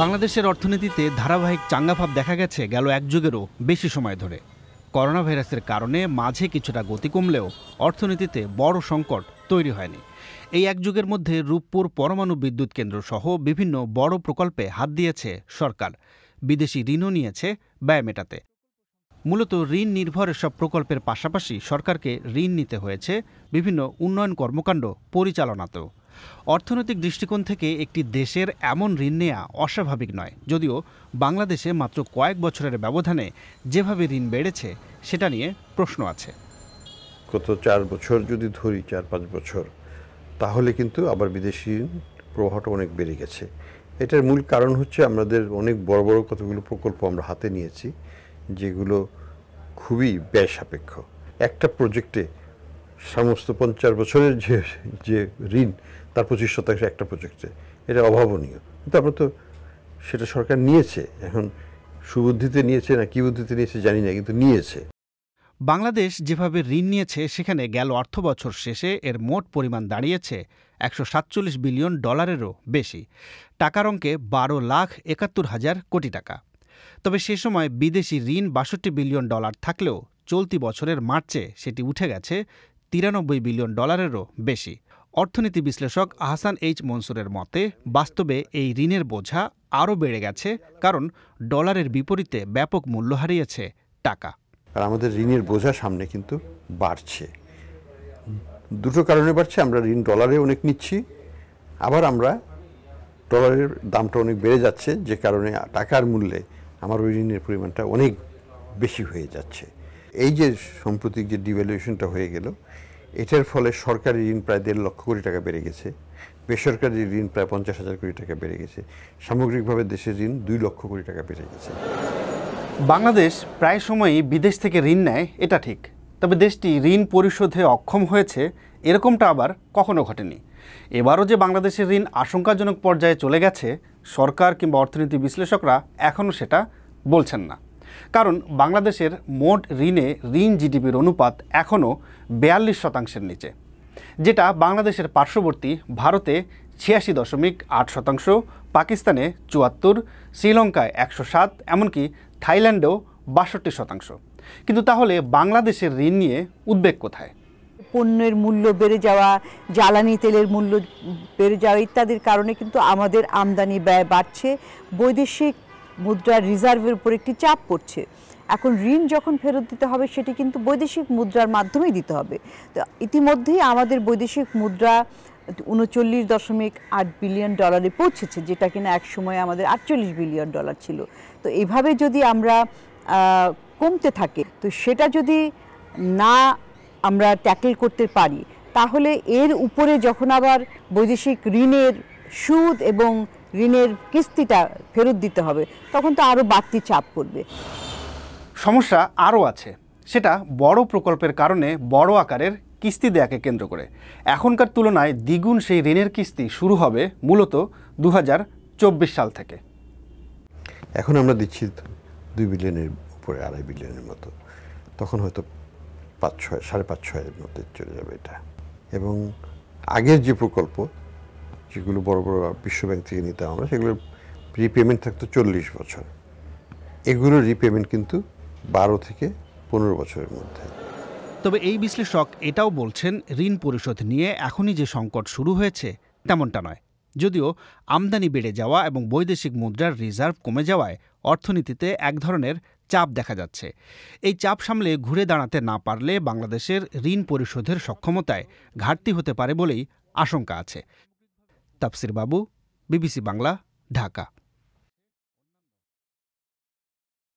বাংলাদেশের অর্থনীতিতে ধারাবাহিক চাঙ্গাভাব দেখা গেছে গেল এক যুগেরও বেশি সময় ধরে করোনা ভাইরাসের কারণে মাঝে কিছুটা গতি কমলেও অর্থনীতিতে বড় সংকট তৈরি হয়নি এই এক যুগের মধ্যে রূপপুর পরমাণু বিদ্যুৎ কেন্দ্র সহ বিভিন্ন বড় প্রকল্পে হাত দিয়েছে সরকার বিদেশি ঋণও নিয়েছে ব্যয় মেটাতে মূলত ঋণ নির্ভর এসব প্রকল্পের পাশাপাশি সরকারকে ঋণ নিতে হয়েছে বিভিন্ন উন্নয়ন কর্মকাণ্ড পরিচালনাতেও অর্থনৈতিক দৃষ্টিকোণ থেকে একটি দেশের এমন ঋণ নেওয়া অস্বাভাবিক নয় যদিও বাংলাদেশে মাত্র কয়েক বছরের ব্যবধানে যেভাবে ঋণ বেড়েছে সেটা নিয়ে প্রশ্ন আছে গত চার বছর যদি ধরি চার পাঁচ বছর তাহলে কিন্তু আবার বিদেশি ঋণ প্রবাহটা অনেক বেড়ে গেছে এটার মূল কারণ হচ্ছে আমাদের অনেক বড় বড় কতগুলো প্রকল্প আমরা হাতে নিয়েছি যেগুলো খুবই ব্যয় সাপেক্ষ একটা প্রজেক্টে সমস্ত পঞ্চাশ বছরের যে যে ঋণ তার পঁচিশ শতাংশ একটা প্রজেক্টে এটা অভাবনীয় কিন্তু আমরা তো সেটা সরকার নিয়েছে এখন সুবুদ্ধিতে নিয়েছে না কি বুদ্ধিতে নিয়েছে জানি না কিন্তু নিয়েছে বাংলাদেশ যেভাবে ঋণ নিয়েছে সেখানে গেল অর্থ বছর শেষে এর মোট পরিমাণ দাঁড়িয়েছে একশো সাতচল্লিশ বিলিয়ন ডলারেরও বেশি টাকার অঙ্কে বারো লাখ একাত্তর হাজার কোটি টাকা তবে সে সময় বিদেশি ঋণ বাষট্টি বিলিয়ন ডলার থাকলেও চলতি বছরের মার্চে সেটি উঠে গেছে তিরানব্বই বিলিয়ন ডলারেরও বেশি অর্থনীতি বিশ্লেষক আহসান এইচ মনসুরের মতে বাস্তবে এই ঋণের বোঝা আরও বেড়ে গেছে কারণ ডলারের বিপরীতে ব্যাপক মূল্য হারিয়েছে টাকা আর আমাদের ঋণের বোঝা সামনে কিন্তু বাড়ছে দুটো কারণে বাড়ছে আমরা ঋণ ডলারে অনেক নিচ্ছি আবার আমরা ডলারের দামটা অনেক বেড়ে যাচ্ছে যে কারণে টাকার মূল্যে আমার ওই ঋণের পরিমাণটা অনেক বেশি হয়ে যাচ্ছে এই যে সম্প্রতি যে ডিভ্যালুয়েশনটা হয়ে গেল এটার ফলে সরকারি ঋণ প্রায় দেড় লক্ষ কোটি টাকা বেড়ে গেছে বেসরকারি ঋণ প্রায় পঞ্চাশ হাজার কোটি টাকা বেড়ে গেছে সামগ্রিকভাবে দেশের ঋণ দুই লক্ষ কোটি টাকা বেড়ে গেছে বাংলাদেশ প্রায় সময়ই বিদেশ থেকে ঋণ নেয় এটা ঠিক তবে দেশটি ঋণ পরিশোধে অক্ষম হয়েছে এরকমটা আবার কখনো ঘটেনি এবারও যে বাংলাদেশের ঋণ আশঙ্কাজনক পর্যায়ে চলে গেছে সরকার কিংবা অর্থনীতি বিশ্লেষকরা এখনও সেটা বলছেন না কারণ বাংলাদেশের মোট ঋণে ঋণ জিডিপির অনুপাত এখনও বিয়াল্লিশ শতাংশের নিচে যেটা বাংলাদেশের পার্শ্ববর্তী ভারতে ছিয়াশি দশমিক আট শতাংশ পাকিস্তানে চুয়াত্তর শ্রীলঙ্কায় একশো সাত এমনকি থাইল্যান্ডেও বাষট্টি শতাংশ কিন্তু তাহলে বাংলাদেশের ঋণ নিয়ে উদ্বেগ কোথায় পণ্যের মূল্য বেড়ে যাওয়া জ্বালানি তেলের মূল্য বেড়ে যাওয়া ইত্যাদির কারণে কিন্তু আমাদের আমদানি ব্যয় বাড়ছে বৈদেশিক মুদ্রার রিজার্ভের উপর একটি চাপ পড়ছে এখন ঋণ যখন ফেরত দিতে হবে সেটি কিন্তু বৈদেশিক মুদ্রার মাধ্যমেই দিতে হবে তো ইতিমধ্যেই আমাদের বৈদেশিক মুদ্রা উনচল্লিশ দশমিক আট বিলিয়ন ডলারে পৌঁছেছে যেটা কিনা এক সময় আমাদের আটচল্লিশ বিলিয়ন ডলার ছিল তো এভাবে যদি আমরা কমতে থাকে তো সেটা যদি না আমরা ট্যাকেল করতে পারি তাহলে এর উপরে যখন আবার বৈদেশিক ঋণের সুদ এবং ঋণের কিস্তিটা ফেরত দিতে হবে তখন তো আরও বাড়তি চাপ পড়বে সমস্যা আরও আছে সেটা বড় প্রকল্পের কারণে বড় আকারের কিস্তি দেয়াকে কেন্দ্র করে এখনকার তুলনায় দ্বিগুণ সেই ঋণের কিস্তি শুরু হবে মূলত দু সাল থেকে এখন আমরা দিচ্ছি দুই বিলিয়নের উপরে আড়াই বিলিয়নের মতো তখন হয়তো পাঁচ ছয় সাড়ে পাঁচ ছয়ের মধ্যে চলে যাবে এটা এবং আগের যে প্রকল্প যেগুলো বড় বড় বিশ্বব্যাংক থেকে নিতে আমরা সেগুলোর রিপেমেন্ট থাকতো চল্লিশ বছর এগুলোর রিপেমেন্ট কিন্তু বারো থেকে পনেরো বছরের মধ্যে তবে এই বিশ্লেষক এটাও বলছেন ঋণ পরিশোধ নিয়ে এখনই যে সংকট শুরু হয়েছে তেমনটা নয় যদিও আমদানি বেড়ে যাওয়া এবং বৈদেশিক মুদ্রার রিজার্ভ কমে যাওয়ায় অর্থনীতিতে এক ধরনের চাপ দেখা যাচ্ছে এই চাপ সামলে ঘুরে দাঁড়াতে না পারলে বাংলাদেশের ঋণ পরিশোধের সক্ষমতায় ঘাটতি হতে পারে বলেই আশঙ্কা আছে তাফসির বাবু বিবিসি বাংলা ঢাকা